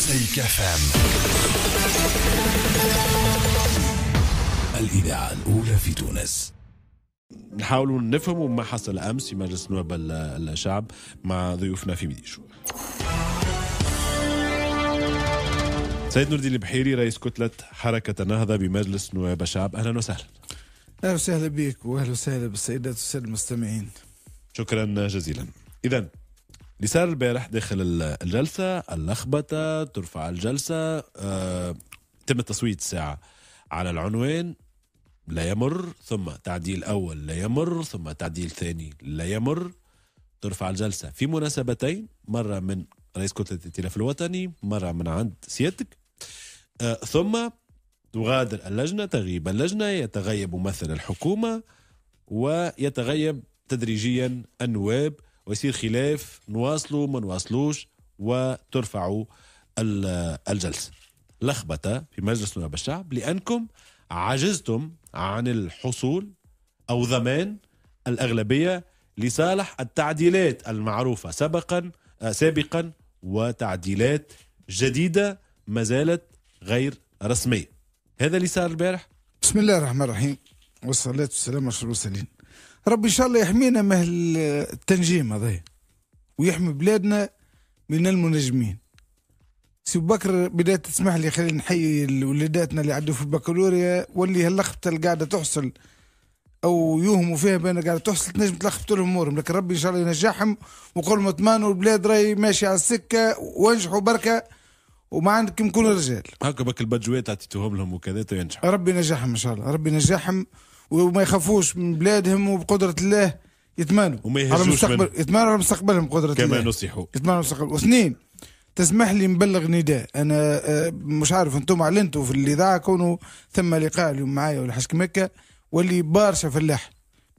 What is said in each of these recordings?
مزيكا فام الإذاعة الأولى في تونس نحاولوا نفهموا ما حصل أمس في مجلس النواب الشعب مع ضيوفنا في ميديشو سيد نور الدين البحيري رئيس كتلة حركة النهضة بمجلس نواب الشعب أهلا وسهلا أهلا وسهلا بك وأهلا وسهلا بالسيدات والسادة المستمعين شكرا جزيلا إذا اللي صار البارح داخل الجلسه اللخبطه ترفع الجلسه آه تم التصويت الساعه على العنوان لا يمر ثم تعديل اول لا يمر ثم تعديل ثاني لا يمر ترفع الجلسه في مناسبتين مره من رئيس كتله الائتلاف الوطني مره من عند سيادتك آه ثم تغادر اللجنه تغيب اللجنه يتغيب ممثل الحكومه ويتغيب تدريجيا النواب ويصير خلاف نواصلوا ما نواصلوش وترفعوا الجلسة لخبطة في مجلس نواب الشعب لأنكم عجزتم عن الحصول أو ضمان الأغلبية لصالح التعديلات المعروفة سبقا آه، سابقا وتعديلات جديدة ما زالت غير رسمية هذا اللي صار البارح بسم الله الرحمن الرحيم والصلاة والسلام على المرسلين ربي ان شاء الله يحمينا من التنجيم هذا ويحمي بلادنا من المنجمين سي بكر بداية تسمح لي خلينا نحيي وليداتنا اللي عدوا في البكالوريا واللي هاللخبطة اللي قاعدة تحصل أو يوهموا فيها بأن قاعدة تحصل تنجم تلخبط لهم أمورهم لكن ربي إن شاء الله ينجحهم وقول مطمئن البلاد راهي ماشية على السكة وانجحوا بركة وما عندكم كل رجال هكا بك البجوات عطيتوهم لهم وكذا ينجحوا ربي ينجحهم إن شاء الله ربي ينجحهم وما يخافوش من بلادهم وبقدره الله يتمانوا وما يهزوش على المستقبل يتمانوا على مستقبلهم بقدره كما الله كما نصحوا يتمانوا مستقبل واثنين تسمح لي نبلغ نداء انا آه، مش عارف انتم اعلنتوا في الاذاعه كونوا ثم لقاء اليوم معايا ولا حاجه مكه واللي برشا فلاح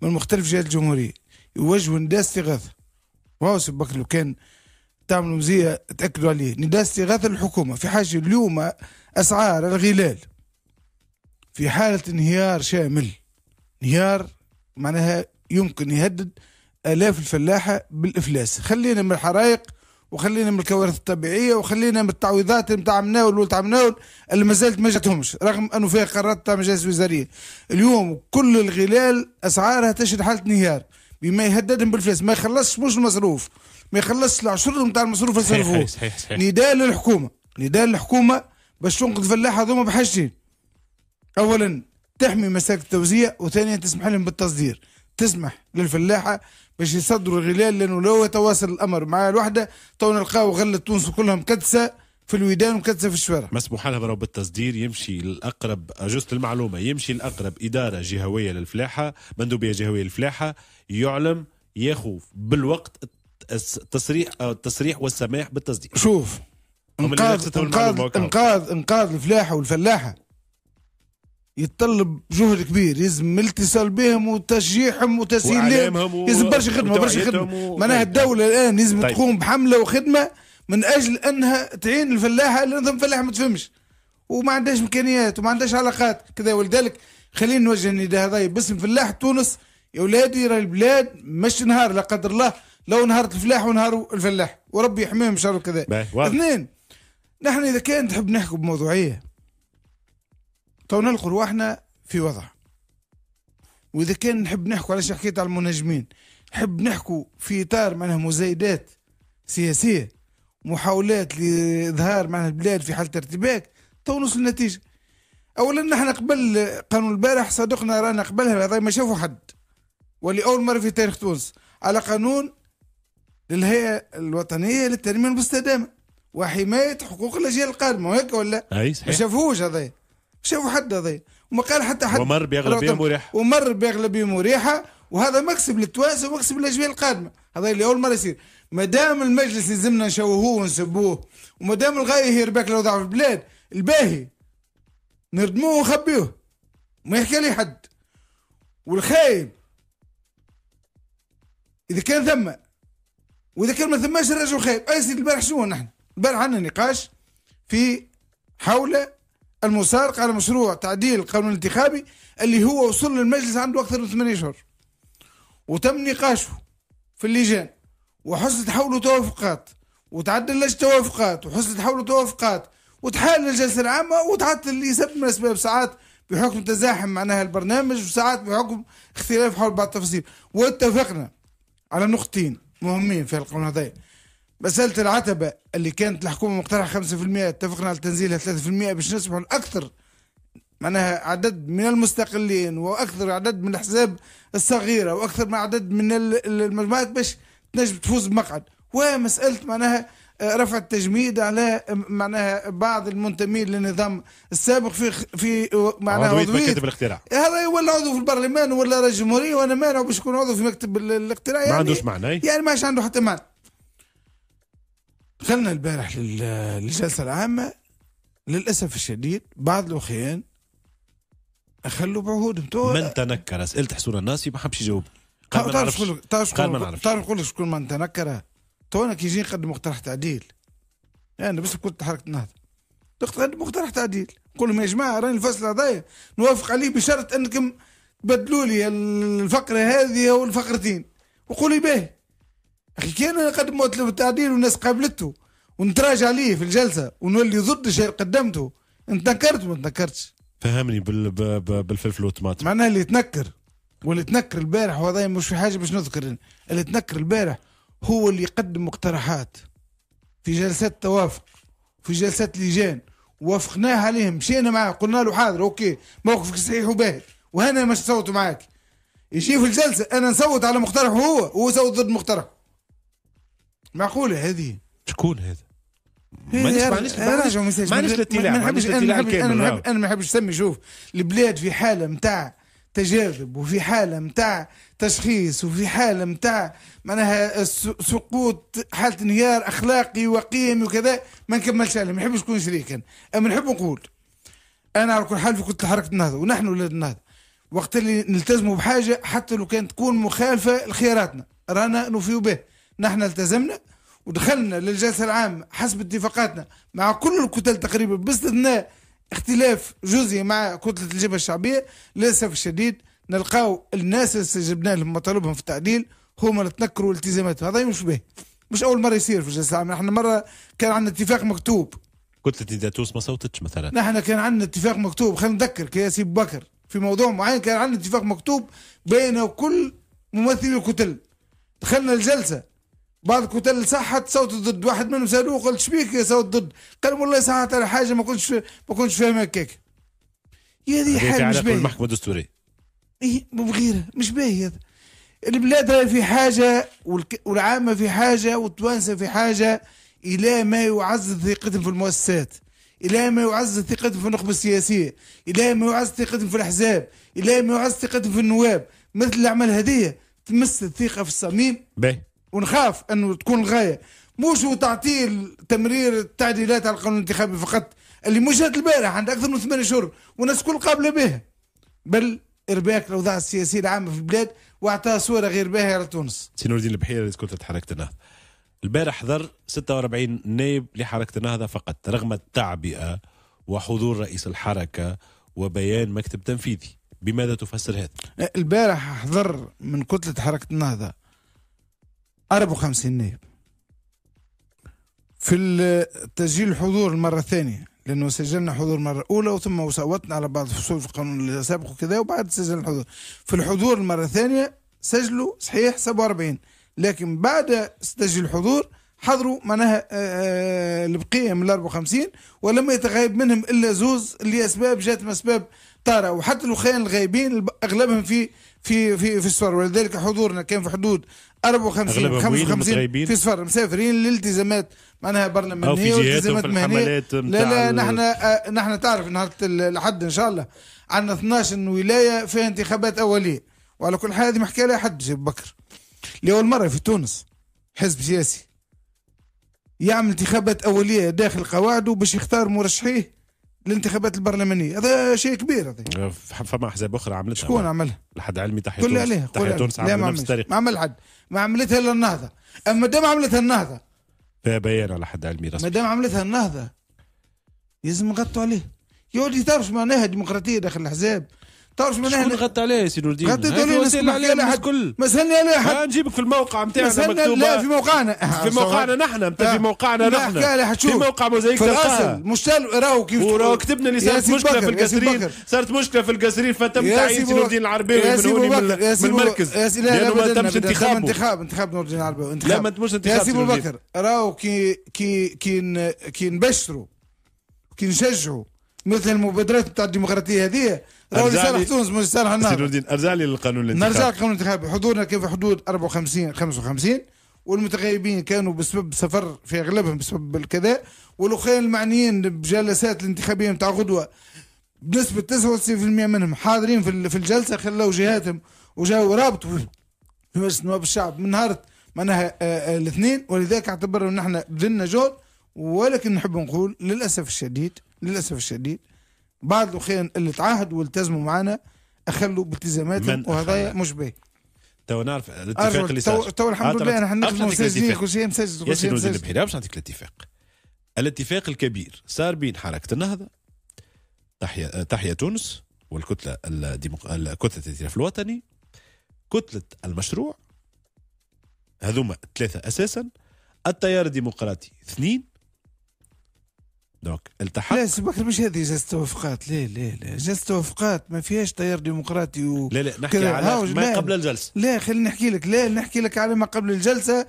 من مختلف جهات الجمهوريه يوجهوا نداء استغاثه وهو سبك لو كان تعملوا مزيه تاكدوا عليه نداء استغاثه للحكومه في حاجه اليوم اسعار الغلال في حاله انهيار شامل انهيار معناها يمكن يهدد آلاف الفلاحة بالإفلاس خلينا من الحرائق وخلينا من الكوارث الطبيعية وخلينا من التعويضات نتاع مناول ولد مناول اللي مازالت ما جاتهمش رغم أنه فيها قرارات تاع مجالس وزارية اليوم كل الغلال أسعارها تشهد حالة انهيار بما يهددهم بالإفلاس ما يخلصش مش المصروف ما يخلصش العشر نتاع المصروف صحيح نداء للحكومة نداء للحكومة باش تنقذ الفلاحة هذوما بحاجتين أولا تحمي مساك التوزيع وثانيا تسمح لهم بالتصدير تسمح للفلاحة باش يصدروا الغلال لأنه لو تواصل الأمر مع الوحدة تو نلقاو غلة تونس كلها كدسة في الويدان وكدسة في الشوارع مسموح لها برو بالتصدير يمشي الاقرب جزء المعلومه يمشي الاقرب اداره جهويه للفلاحه مندوبيه جهويه للفلاحه يعلم ياخذ بالوقت التصريح التصريح والسماح بالتصدير شوف انقاذ انقاذ انقاذ انقاذ الفلاحه والفلاحه يتطلب جهد كبير يلزم الاتصال بهم وتشجيعهم وتسهيل لهم يلزم برشا خدمه برشا خدمه معناها طيب. الدوله الان لازم طيب. تقوم بحمله وخدمه من اجل انها تعين الفلاحه اللي نظام الفلاحه ما تفهمش وما عندهاش امكانيات وما عندهاش علاقات كذا ولذلك خلينا نوجه النداء هذا باسم فلاح تونس يا ولادي راهي البلاد مش نهار لا قدر الله لو نهار الفلاح ونهار الفلاح وربي يحميهم ان شاء الله كذا اثنين نحن اذا كان تحب نحكي بموضوعيه تو نلقوا رواحنا في وضع واذا كان نحب نحكوا علاش حكيت على المنجمين نحب نحكوا في اطار معناها مزايدات سياسيه محاولات لاظهار معناها البلاد في حاله ارتباك تو نوصل النتيجه اولا نحن قبل قانون البارح صدقنا رانا قبلها هذا ما شافوا حد ولاول مره في تاريخ تونس على قانون للهيئه الوطنيه للتنميه المستدامه وحمايه حقوق الاجيال القادمه وهيك ولا؟ اي صحيح ما شافوش هذا شافوا حد هذا وما قال حتى حد ومر بأغلبية مريحة ومر بأغلبية مريحة وهذا مكسب للتوانسه ومكسب للأجيال القادمة هذا اللي أول مرة يصير ما دام المجلس يلزمنا نشوهوه ونسبوه وما دام الغاية هي رباك لو في البلاد الباهي نردموه ونخبيوه ما يحكي لي حد والخايب إذا كان ثم وإذا كان ما ثماش الرجل خايب أي سيدي البارح شنو نحن البارح عندنا نقاش في حول المسارق على مشروع تعديل القانون الانتخابي اللي هو وصل للمجلس عنده أكثر من 8 أشهر وتم نقاشه في اللجان وحصلت حوله توافقات وتعدل لجنة توافقات وحصلت حوله توافقات وتحال الجلسة العامة وتعطل لسبب من الأسباب ساعات بحكم تزاحم معناها البرنامج وساعات بحكم اختلاف حول بعض التفاصيل واتفقنا على نقطتين مهمين في القانون هذايا مسألة العتبة اللي كانت الحكومة مقترحة 5% اتفقنا على تنزيلها 3% باش نصبحوا الأكثر معناها عدد من المستقلين وأكثر عدد من الأحزاب الصغيرة وأكثر من عدد من المجموعات باش تنجم تفوز بمقعد ومسألة معناها آه، رفع التجميد على آه، معناها بعض المنتمين للنظام السابق في في آه، معناها عضوية مكتب الاقتراع هذا ولا عضو في البرلمان ولا رئيس الجمهورية وأنا مانع باش يكون عضو في مكتب الاقتراع يعني, يعني ما عندوش معنى يعني ماش عنده حتى معنى دخلنا البارح للجلسة العامة للأسف الشديد بعض الأخيان أخلوا بعهودهم من تنكر سألت حسون الناسي ما حبش يجاوب قال ما نعرفش قال ما نعرفش تعرف نقول شكون من تنكر تونا كي يجي نقدم مقترح تعديل أنا يعني بس كنت حركة النهضة تقدم مقترح تعديل نقول لهم يا جماعة راني الفصل هذايا نوافق عليه بشرط أنكم تبدلوا لي الفقرة هذه والفقرتين وقولي به باهي اخي كان قدموا له التعديل والناس قابلته ونتراجع عليه في الجلسه ونولي ضد الشيء اللي قدمته انتكرت ما انتكرتش فهمني بال... بالفلفل والطماطم معناها اللي تنكر واللي تنكر البارح وهذا مش في حاجه باش نذكر اللي تنكر البارح هو اللي يقدم مقترحات في جلسات توافق في جلسات لجان وافقناه عليهم مشينا معاه قلنا له حاضر اوكي موقفك صحيح وباهي وهنا مش صوت معاك يجي في الجلسه انا نصوت على مقترحه هو وهو صوت ضد مقترحه معقولة هذه شكون هذا؟ مانيش مانيش ما نحبش انا ما انا ما نحبش نسمي شوف البلاد في حاله نتاع تجاذب وفي حاله نتاع تشخيص وفي حاله نتاع معناها سقوط حاله انهيار اخلاقي وقيمي وكذا ما نكملش عليها ما نحبش نكون شريكا اما نحب نقول انا على كل حال في كنت حركه النهضه ونحن ولاد النهضه وقت اللي نلتزموا بحاجه حتى لو كانت تكون مخالفه لخياراتنا رانا نوفيو به نحن التزمنا ودخلنا للجلسة العامة حسب اتفاقاتنا مع كل الكتل تقريبا باستثناء اختلاف جزئي مع كتلة الجبهة الشعبية للأسف الشديد نلقاو الناس اللي استجبنا لهم مطالبهم في التعديل هما اللي تنكروا التزاماتهم هذا مش به مش أول مرة يصير في الجلسة العامة نحن مرة كان عندنا اتفاق مكتوب كتلة داتوس ما صوتتش مثلا نحن كان عندنا اتفاق مكتوب خلينا نذكر كياسي بكر في موضوع معين كان عندنا اتفاق مكتوب بين كل ممثلي الكتل دخلنا الجلسة بعض الكتل صحت صوت ضد واحد منهم سالوه قلت شبيك يا صوت ضد قال والله صحت على حاجه ما كنتش ما كنتش فاهم هكاك هذه حاجه مش باهيه المحكمه الدستوريه ايه بغيرها مش باهي هذا البلاد راهي في حاجه والعامه في حاجه والتوانسه في حاجه الى ما يعزز ثقتهم في المؤسسات الى ما يعزز ثقتهم في النخبه السياسيه الى ما يعزز ثقتهم في الاحزاب الى ما يعزز ثقتهم في النواب مثل الاعمال هذه تمس الثقه في الصميم باهي ونخاف انه تكون الغايه مش تعطيل تمرير التعديلات على القانون الانتخابي فقط اللي مشات البارح عند اكثر من ثمان شهور والناس الكل قابله بها بل ارباك الاوضاع السياسيه العامه في البلاد واعطاها صوره غير باهيه على تونس. سي نور الدين البحيري رئيس كنت حركه النهضه. البارح حضر 46 نائب لحركه النهضه فقط رغم التعبئه وحضور رئيس الحركه وبيان مكتب تنفيذي. بماذا تفسر هذا؟ البارح حضر من كتله حركه النهضه 54 نائب في تسجيل الحضور المرة الثانية لأنه سجلنا حضور مرة أولى وثم صوتنا على بعض الفصول في القانون السابق وكذا وبعد سجلنا الحضور في الحضور المرة الثانية سجلوا صحيح 47 لكن بعد تسجيل الحضور حضروا معناها آه، آه، البقية من 54 ولم يتغيب منهم إلا زوز أسباب جات من أسباب طارئة وحتى الأخيان الغايبين أغلبهم في في في في السفر ولذلك حضورنا كان في حدود 54 55 في السفر مسافرين لالتزامات معناها برلمانيه والتزامات مهنيه لا لا نحن آه، نحن تعرف نهار الاحد ان شاء الله عندنا 12 ولايه فيها انتخابات اوليه وعلى كل حال هذه محكي لها حد سي بكر لاول مره في تونس حزب سياسي يعمل انتخابات اوليه داخل قواعده باش يختار مرشحيه الانتخابات البرلمانيه هذا شيء كبير هذا فما احزاب اخرى عملتها شكون عملها؟ لحد علمي تحيا تونس عليها تحيا تونس عملت نفس الطريقه ما عمل حد ما عملتها الا النهضه اما دام عملتها النهضه فيها بيان على حد علمي رسمي ما دام عملتها النهضه لازم نغطوا عليه يقعد تعرف معناها ديمقراطيه داخل الاحزاب تعرف شنو معناها غطى عليه سي نور الدين غطيت عليه نسمع عليه الكل ما سالني انا حد احد نجيبك في الموقع نتاعنا مكتوبه لا في موقعنا في أه، موقعنا نحن انت في أه. موقعنا نحن في موقع موزايك في الاصل مش راهو كيف وراهو كتبنا اللي صارت مشكله في القاسرين صارت مشكله في القاسرين فتم تعيين سي نور الدين العرباوي من هوني من المركز لانه ما تمش انتخابه انتخاب انتخاب نور الدين العرباوي لا ما تمش انتخاب يا سي بو بكر راهو كي كي كي كي نبشروا كي نشجعوا مثل المبادرات نتاع الديمقراطيه هذه راهو تونس مش ارجع لي للقانون الانتخابي نرجع للقانون الانتخابي حضورنا كان في حدود 54 55 والمتغيبين كانوا بسبب سفر في اغلبهم بسبب الكذا والاخرين المعنيين بجلسات الانتخابيه نتاع غدوه بنسبه 99% منهم حاضرين في في الجلسه خلوا جهاتهم وجاوا رابطوا في مجلس نواب الشعب من نهار معناها آه، آه، الاثنين ولذلك اعتبرنا احنا بذلنا جهد ولكن نحب نقول للاسف الشديد للاسف الشديد بعض الاخوان اللي تعاهدوا والتزموا معنا أخلوا بالتزاماتهم وهذا مش به تو نعرف الاتفاق اللي صار تو الحمد آه، لله نحن نخدموا مسجلين كل شيء مسجل يا سيدي مسجل البحيرة باش نعطيك الاتفاق الاتفاق الكبير صار بين حركة النهضة تحيا تحيا تونس والكتلة الديمق... كتلة الائتلاف الوطني كتلة المشروع هذوما ثلاثة أساسا التيار الديمقراطي اثنين دونك التحق لا سي بكر مش هذه جلسه توافقات لا لا لا جلسه توافقات ما فيهاش تيار ديمقراطي و... لا لا نحكي على ما قبل الجلسه لا خليني نحكي لك لا نحكي لك على ما قبل الجلسه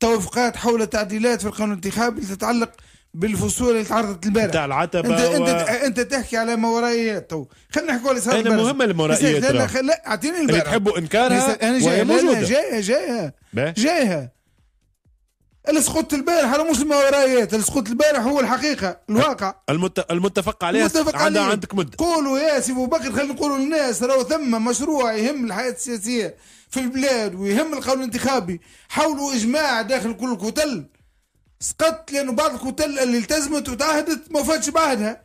توافقات حول تعديلات في القانون الانتخابي تتعلق بالفصول اللي تعرضت البارح نتاع العتبه انت, و... انت انت تحكي على ما وراء تو خلينا نحكي على اسهاب انا مهمه المورائيات لا اعطيني البارح تحبوا انكارها وهي موجوده جايها جايها جايها السقوط البارح انا مش اللي السقوط البارح هو الحقيقه الواقع المت... المتفق عليه المتفق عليه عندك مده قولوا يا سي ابو بكر خلينا نقولوا للناس راهو ثم مشروع يهم الحياه السياسيه في البلاد ويهم القانون الانتخابي حولوا اجماع داخل كل الكتل سقط لانه بعض الكتل اللي التزمت وتعهدت ما فاتش بعدها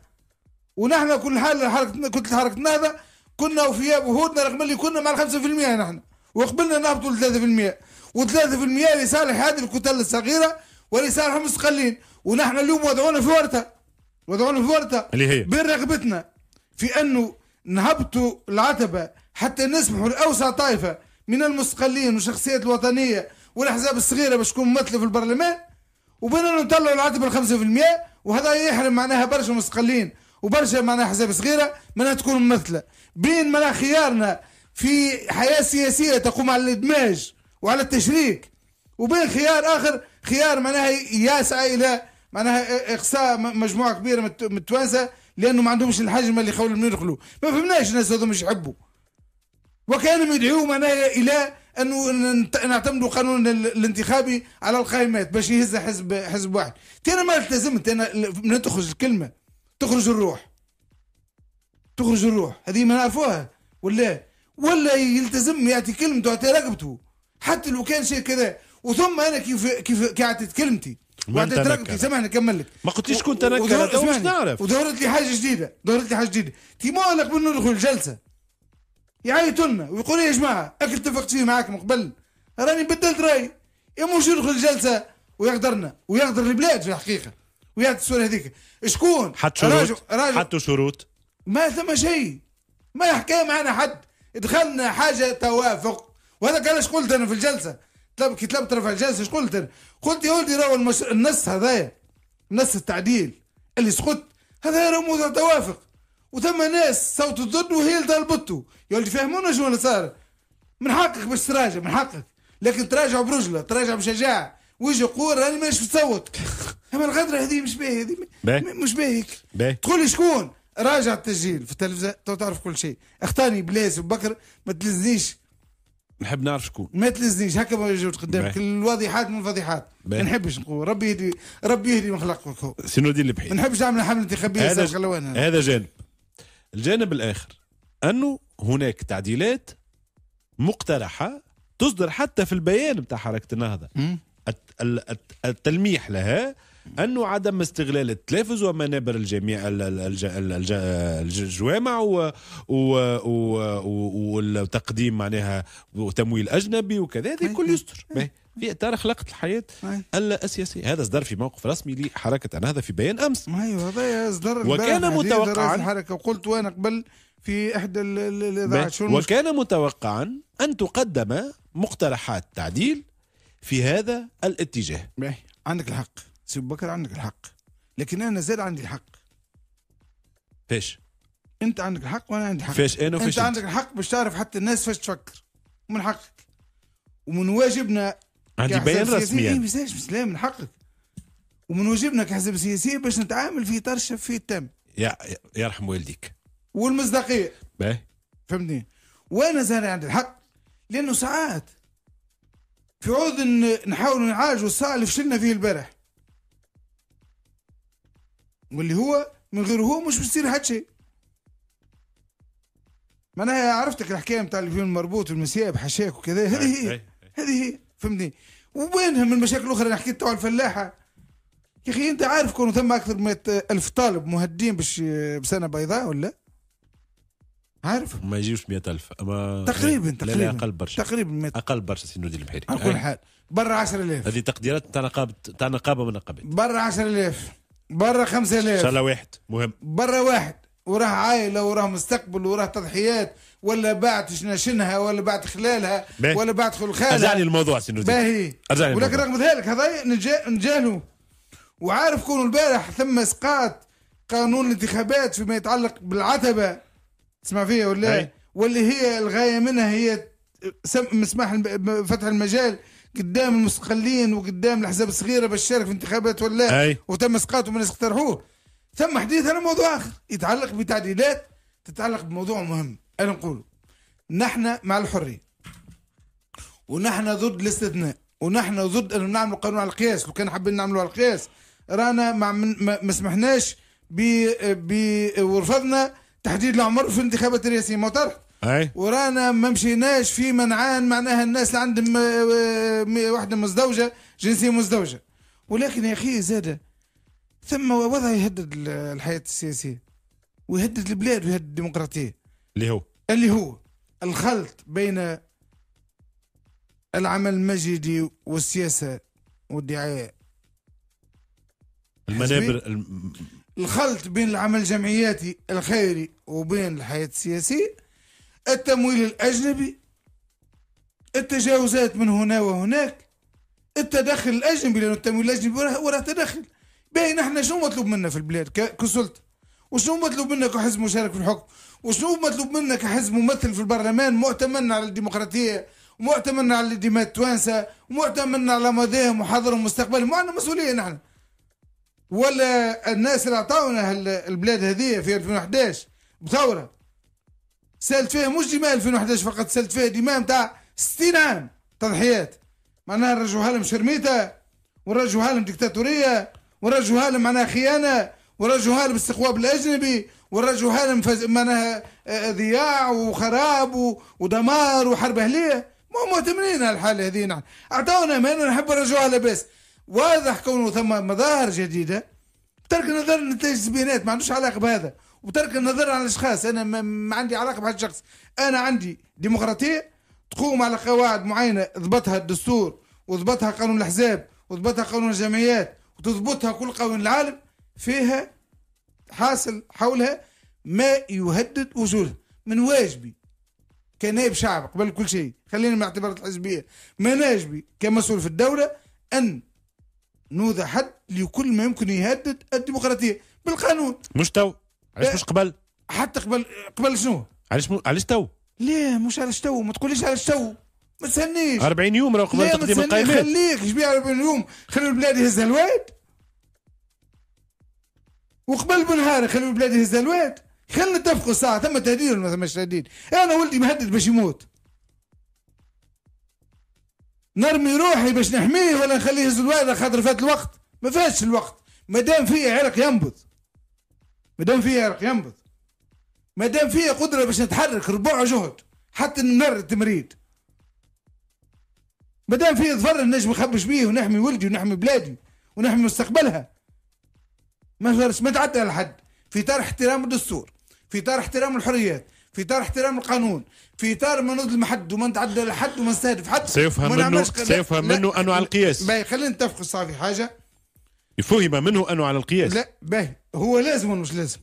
ونحن كل حال حركتنا كتله حركتنا هذا كنا وفي بهودنا رغم اللي كنا مع 5% نحن وقبلنا نهبطوا ل 3% و3% لصالح هذه الكتل الصغيره ولصالح المستقلين ونحن اليوم وضعونا في ورطه وضعونا في ورطه اللي هي بين رغبتنا في انه نهبطوا العتبه حتى نسمحوا لاوسع طائفه من المستقلين والشخصيات الوطنيه والاحزاب الصغيره باش تكون ممثله في البرلمان وبين انه نطلعوا العتبه 5% وهذا يحرم معناها برشا مستقلين وبرشا معناها احزاب صغيره منها تكون ممثله بين معناها خيارنا في حياه سياسيه تقوم على الادماج وعلى التشريك وبين خيار اخر خيار معناها يسعى الى معناها اقصاء مجموعه كبيره من التوانسه لانه ما عندهمش الحجم اللي حول يدخلوا ما فهمناش الناس هذو مش يحبوا وكانهم يدعوا معناها الى انه نعتمدوا قانون الانتخابي على القائمات باش يهز حزب حزب واحد ترى ما التزمت انا من تخرج الكلمه تخرج الروح تخرج الروح هذه ما نعرفوها ولا ولا يلتزم يعطي كلمته يعطي رقبته حتى لو كان شيء كذا وثم انا كيف كيف قعدت كلمتي وبعدين تركتي سامحني كمل لك ما قلتيش كنت انا مش نعرف ودورت لي حاجه جديده دورت لي حاجه جديده مالك من ندخل الجلسه يعيطوا لنا ويقولوا إيه يا جماعه اكل اتفقت فيه معاكم قبل راني بدلت رايي يا مش ندخل الجلسه ويقدرنا ويقدر البلاد في الحقيقه ويعطي الصوره هذيك شكون حط شروط حطوا شروط ما ثم شيء ما يحكي معنا حد دخلنا حاجه توافق وهذا قال ايش قلت انا في الجلسه تلاب كي تلاب ترفع الجلسه ايش قلت انا قلت يا ولدي راهو المش... النص هذايا نص التعديل اللي سقط هذا راهو موضوع توافق وثم ناس صوت ضد وهي اللي طلبته يا ولدي فهمونا شنو اللي صار من حقك باش تراجع من حقك لكن تراجع برجله تراجع بشجاعه وجه قور راني ماشي تصوت اما الغدره هذه مش باهي هذه مش باهيك تقول لي شكون راجع التسجيل في التلفزه تو تعرف كل شيء اختاني بلاس وبكر ما تلزنيش نحب نعرف شكون ما تلزنيش هكا قدام قدامك الواضحات من الفضيحات ما نحبش نقول ربي يهدي ربي يهدي من خلقك سينو دي البحيث ما نحبش نعمل حمله انتخابيه هذا هذا جانب الجانب الاخر انه هناك تعديلات مقترحه تصدر حتى في البيان بتاع حركه النهضه التلميح لها انه عدم استغلال التلافز ومنابر الجميع الجوامع وتقديم معناها وتمويل اجنبي وكذا هذه كل يستر في اطار خلقت الحياه السياسيه هذا صدر في موقف رسمي لحركه النهضه في بيان امس ايوه هذا صدر وكان متوقعا الحركه وقلت وانا قبل في احدى الاذاعات وكان متوقعا ان تقدم مقترحات تعديل في هذا الاتجاه عندك الحق سي بكر عندك الحق لكن انا زاد عندي الحق فيش انت عندك الحق وانا عندي الحق فيش انا فيش انت, انت عندك الحق باش تعرف حتى الناس فاش تفكر ومن حقك ومن واجبنا عندي بيان يعني إيه مش لا من حقك ومن واجبنا كحزب سياسي باش نتعامل في طرشه في تام يا يرحم والديك والمصداقيه باهي فهمتني وانا زاد عندي الحق لانه ساعات في عوض نحاولوا نعالجوا الصاع اللي فشلنا فيه البارح واللي هو من غير هو مش بيصير حد شيء معناها عرفتك الحكايه نتاع الفيلم المربوط والمسياب حشاك وكذا هذه هي هذه هي فهمتني وبينها من المشاكل الاخرى اللي حكيت تو الفلاحه يا اخي انت عارف كونوا ثم اكثر من ألف طالب مهدين باش بسنه بيضاء ولا عارف ما يجيوش 100000 اما تقريبا تقريبا لا اقل برشا تقريبا ميت... اقل برشا سي نودي البحيري على كل حال برا 10000 هذه تقديرات تاع نقابه تاع نقابه من نقابه برا 10000 برا 5000 ان شاء الله واحد مهم برا واحد وراه عائلة وراه مستقبل وراه تضحيات ولا بعت شنها ولا بعت خلالها بيه. ولا بعت خلخالها ارجعني الموضوع سي باهي ارجعني ولكن رغم ذلك هذا نجاهلوا وعارف كون البارح ثم اسقاط قانون الانتخابات فيما يتعلق بالعتبة تسمع فيها ولا واللي هي الغاية منها هي سم... فتح المجال قدام المستقلين وقدام الاحزاب الصغيره باش تشارك في انتخابات ولا أي. وتم اسقاطه من اقترحوه ثم حديث على موضوع اخر يتعلق بتعديلات تتعلق بموضوع مهم انا نقوله نحن مع الحريه ونحن ضد الاستثناء ونحن ضد انه نعملوا قانون على القياس لو كان حابين نعملوا على القياس رانا ما ما سمحناش ب ورفضنا تحديد العمر في الانتخابات الرئاسيه ما طرح اي ورانا ما مشيناش في منعان معناها الناس اللي عندهم واحده مزدوجه جنسيه مزدوجه ولكن يا اخي زاد ثم وضع يهدد الحياه السياسيه ويهدد البلاد ويهدد الديمقراطيه اللي هو اللي هو الخلط بين العمل المجدي والسياسه والدعايه المنابر الم... الخلط بين العمل الجمعياتي الخيري وبين الحياه السياسيه التمويل الأجنبي التجاوزات من هنا وهناك التدخل الأجنبي لأن التمويل الأجنبي وراه تدخل باهي نحن شنو مطلوب منا في البلاد كسلطة وشنو مطلوب منا كحزب مشارك في الحكم وشنو مطلوب منا كحزب ممثل في البرلمان مؤتمن على الديمقراطية ومؤتمن على دماء التوانسة ومؤتمن على ماضيهم وحاضرهم ومستقبلهم وعندنا مسؤولية نحن ولا الناس اللي عطاونا البلاد هذه في 2011 بثورة سالت فيه مش ديما 2011 فقط سالت فيه ديما نتاع 60 عام تضحيات معناها نرجعوها لهم شرميته ونرجعوها لهم ديكتاتوريه ونرجعوها لهم معناها خيانه ونرجعوها لهم استقواب الاجنبي ونرجعوها لهم فز... معناها آه، آه، ضياع وخراب و... ودمار وحرب اهليه مو مهتمين الحاله هذه نحن نعم. اعطونا ما نحب نرجعوها لاباس واضح كونه ثم مظاهر جديده ترك نظر نتائج البيانات ما عندوش علاقه بهذا وترك النظر عن الاشخاص انا ما عندي علاقه بهذا الشخص انا عندي ديمقراطيه تقوم على قواعد معينه ضبطها الدستور وضبطها قانون الاحزاب وضبطها قانون الجمعيات وتضبطها كل قوانين العالم فيها حاصل حولها ما يهدد وجودها من واجبي كنائب شعب قبل كل شيء خلينا من اعتبارات الحزبيه من واجبي كمسؤول في الدوله ان نوضع حد لكل ما يمكن يهدد الديمقراطيه بالقانون مش تو علاش مش قبل حتى قبل قبل شنو علاش م... علاش تو لا مش علاش تو ما تقوليش علاش تو ما تسنيش 40 يوم راه قبل تقديم القائمة خليك شبيع 40 يوم خلي البلاد يهزها الواد وقبل بنهار خلي البلاد يهزها الواد خلينا نتفقوا ساعة ثم تهديد ولا ما تهديد انا ولدي مهدد باش يموت نرمي روحي باش نحميه ولا نخليه يهز الواد خاطر فات الوقت ما فاتش الوقت ما دام في عرق ينبض ما دام فيه عرق ينبض ما دام فيه قدره باش نتحرك ربع جهد حتى نمر التمريض ما دام فيه ظفر نجم نخبش بيه ونحمي ولدي ونحمي بلادي ونحمي مستقبلها ما فرش ما تعدى لحد في اطار احترام الدستور في اطار احترام الحريات في اطار احترام القانون في اطار ما نظلم حد وما نتعدى لحد وما نستهدف حد سيفهم منه سيفهم منه انواع القياس باهي خلينا نتفقوا صافي حاجه فهم منه انه على القياس لا باهي هو لازم ولا مش لازم؟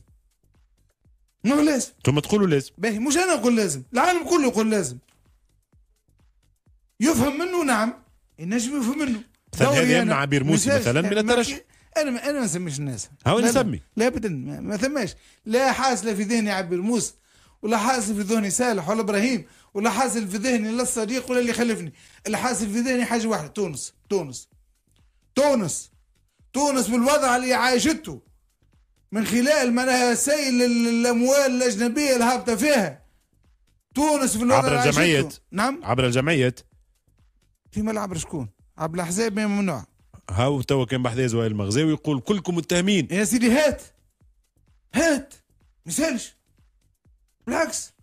انه لازم ثم تقولوا لازم باهي مش انا نقول لازم العالم كله يقول لازم يفهم منه نعم النجم يفهم منه هذا يمنع عبير موسي مثلا يعني من الترشح انا ما انا ما نسميش الناس هاو نسمي لا ابدا ما, ما ثماش لا حاصله في ذهني عبير موسى ولا حاصل في ذهني سالح ولا ابراهيم ولا حاصل في ذهني لا الصديق ولا اللي خلفني اللي حاصل في ذهني حاجه واحده تونس تونس تونس تؤنس بالوضع اللي عايشته من خلال منها سيل الاموال الاجنبيه الهابطه فيها تونس في الوضع عبر الجمعية نعم عبر الجمعية في ملعب شكون عبر الاحزاب ممنوع هاو توا كان بحذا زوايا المغزاوي يقول كلكم متهمين يا سيدي هات هات ما يسالش بالعكس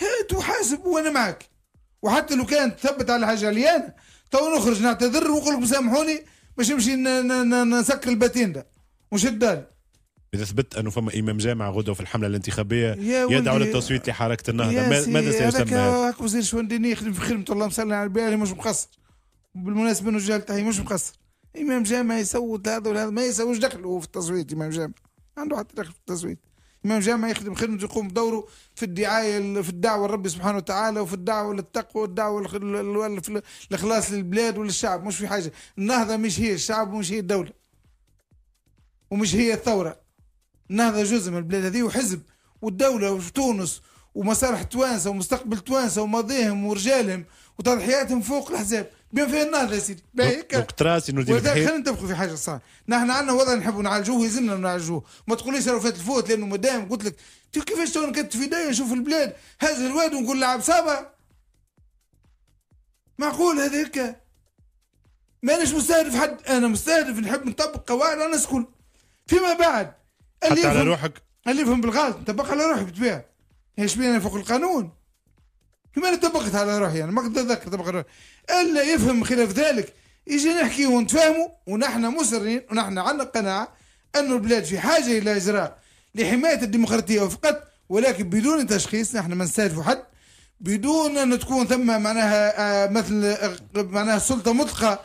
هات وحاسب وانا معك وحتى لو كان تثبت على حاجه لي انا تو نخرج نعتذر ونقول لكم سامحوني باش نمشي نسكر الباتين ونشد اذا ثبت انه فما امام جامع غدوه في الحمله الانتخابيه يدعو للتصويت لحركه النهضه ماذا سيسمى؟ هذاك وزير شؤون ديني يخدم في خدمه الله صل على البيع مش مقصر بالمناسبه انه جلال تحيه مش مقصر امام جامع يصوت هذا ولا هذا ما يسويش دخله في التصويت امام جامع عنده حتى دخل في التصويت امام جامع يخدم خدمته يقوم بدوره في الدعاية في الدعوة لربي سبحانه وتعالى وفي الدعوة للتقوى والدعوة للإخلاص للبلاد وللشعب مش في حاجة النهضة مش هي الشعب ومش هي الدولة ومش هي الثورة النهضة جزء من البلاد هذه وحزب والدولة تونس ومصالح توانسة ومستقبل توانسة وماضيهم ورجالهم وتضحياتهم فوق الأحزاب بيان في النهضه يا سيدي اقتراصي نور الدين خلينا نتفقوا في حاجه صح نحن عندنا وضع نحبوا نعالجوه يلزمنا نعالجوه ما تقوليش راه فات الفوت لانه مدام قلت لك كيفاش تو كانت في داية نشوف البلاد هز الواد ونقول لعب صابا معقول هذاك مانيش مستهدف حد انا مستهدف نحب نطبق قواعد انا سكون فيما بعد اللي على روحك اللي يفهم بالغلط نطبق على روحي بالطبيعه ايش بينا فوق القانون كما انا طبقت على روحي يعني ما اتذكر طبق روحي الا يفهم خلاف ذلك يجي نحكي ونتفاهموا ونحن مصرين ونحن عندنا قناعه أن البلاد في حاجه الى اجراء لحمايه الديمقراطيه فقط ولكن بدون تشخيص نحن ما نستهدفوا حد بدون ان تكون ثم معناها آه، مثل آه، معناها سلطه مطلقه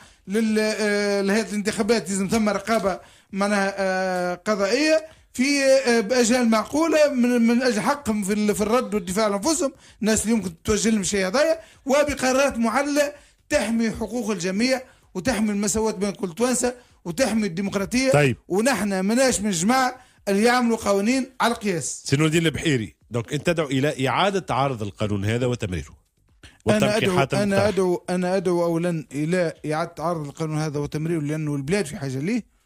آه، لهذه الانتخابات لازم ثم رقابه معناها قضائيه في آه، باجال معقوله من, من اجل حقهم في, في الرد والدفاع عن انفسهم الناس اللي يمكن توجه لهم شيء هذايا وبقرارات معلة تحمي حقوق الجميع وتحمي المساواه بين كل توانسه وتحمي الديمقراطيه طيب. ونحن مناش من جماعه اللي يعملوا قوانين على القياس سينو الدين البحيري دونك انت تدعو الى اعاده عرض القانون هذا وتمريره انا ادعو انا ادعو انا ادعو اولا الى اعاده عرض القانون هذا وتمريره لانه البلاد في حاجه ليه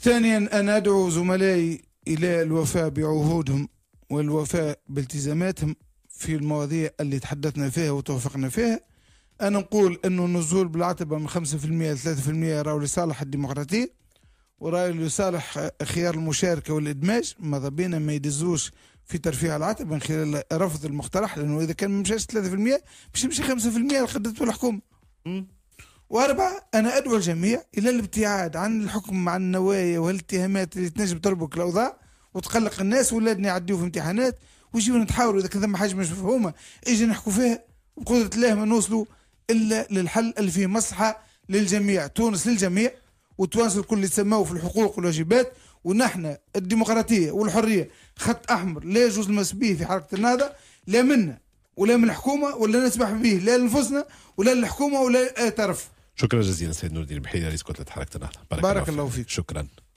ثانيا أنا أدعو زملائي إلى الوفاء بعهودهم والوفاء بالتزاماتهم في المواضيع اللي تحدثنا فيها وتوافقنا فيها أنا نقول أنه النزول بالعتبة من 5% ل 3% راهو لصالح الديمقراطية وراي لصالح خيار المشاركة والإدماج ماذا بينا ما يدزوش في ترفيع العتبة من خلال رفض المقترح لأنه إذا كان ما مشاش 3% باش يمشي 5% لقدرته الحكومة. وأربعة أنا أدعو الجميع إلى الابتعاد عن الحكم عن النوايا والاتهامات اللي تنجم تربك الأوضاع وتقلق الناس ولادنا يعديوا في امتحانات ويجيو نتحاوروا إذا كان ثم حاجة مش مفهومة إجي نحكوا فيها بقدرة الله ما نوصلوا إلا للحل اللي فيه مصلحة للجميع تونس للجميع وتونس الكل يتسموا في الحقوق والواجبات ونحن الديمقراطية والحرية خط أحمر لا يجوز المس به في حركة النهضة لا منا ولا من الحكومة ولا نسمح به لا لنفسنا ولا للحكومة ولا طرف شكرا جزيلا سيد نور الدين بحيري رئيس كتله حركه النهضه بارك, بارك الله, الله فيك شكرا